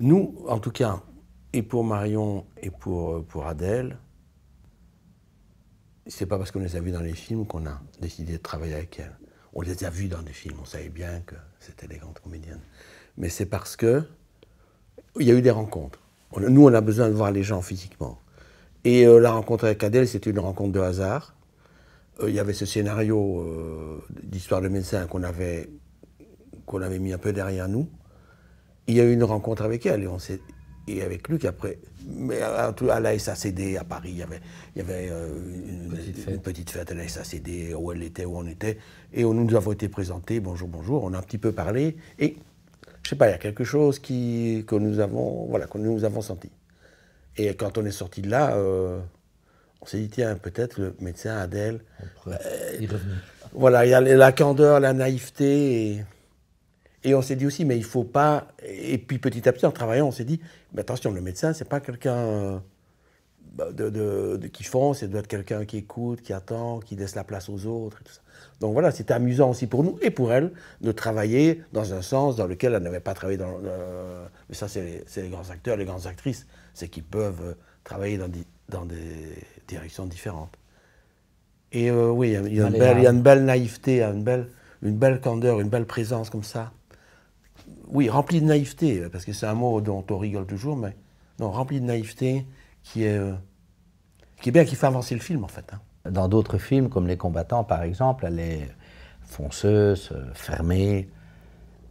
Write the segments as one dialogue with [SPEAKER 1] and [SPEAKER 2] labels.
[SPEAKER 1] Nous, en tout cas, et pour Marion et pour, euh, pour Adèle, c'est pas parce qu'on les a vus dans les films qu'on a décidé de travailler avec elles. On les a vus dans des films, on savait bien que c'était des grandes comédiennes. Mais c'est parce qu'il y a eu des rencontres. nous, on a besoin de voir les gens physiquement. Et euh, la rencontre avec Adèle, c'était une rencontre de hasard. Euh, il y avait ce scénario d'histoire de médecin qu'on avait, qu'on avait mis un peu derrière nous il y a eu une rencontre avec elle et, et avec Luc après. Mais euh, à, la SACD à Paris, il y avait, euh, une, petite fête à la SACD, où elle était, où on était. Et on, nous avons été présentés, bonjour, bonjour, on a un petit peu parlé. Et je sais pas, il y a quelque chose qui, que, nous avons, voilà, nous avons senti. Et quand on est sorti de là, euh, on s'est dit, tiens, peut-être le médecin Adèle. il Voilà, il y a la candeur, la naïveté. Et on s'est dit aussi, mais il ne faut pas. Et puis petit à petit, en travaillant, on s'est dit, mais attention, le médecin, c'est pas quelqu'un bah, de, qui fonce, c'est doit être quelqu'un qui écoute, qui attend, qui laisse la place aux autres. Donc voilà, c'était amusant aussi pour nous et pour elle de travailler dans un sens dans lequel elle n'avait pas travaillé dans. mais ça, c'est les, grands acteurs, les grandes actrices, c'est qu'ils peuvent euh, travailler dans, dans des directions différentes. Et euh, oui, il y, a, une belle, une belle, naïveté, une belle, une belle candeur, une belle présence comme ça oui, rempli de naïveté, parce que c'est un mot dont on rigole toujours, mais non, rempli de naïveté qui est, euh, bien,
[SPEAKER 2] qui fait avancer le film en fait. Hein. Dans d'autres films, comme Les Combattants par exemple, elle est fonceuse, euh, fermée.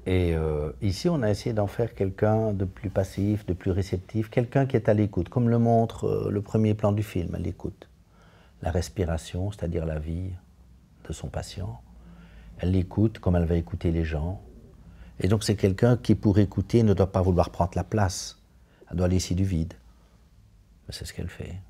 [SPEAKER 2] Et euh, ici, on a essayé d'en faire quelqu'un de plus passif, de plus réceptif, quelqu'un qui est à l'écoute, comme le montre le premier plan du film, à l'écoute. La respiration, c'est-à-dire la vie de son patient. Elle l'écoute comme elle va écouter les gens, et donc c'est quelqu'un qui, pour écouter, ne doit pas vouloir prendre la place. Elle doit laisser du vide. Mais c'est ce qu'elle fait.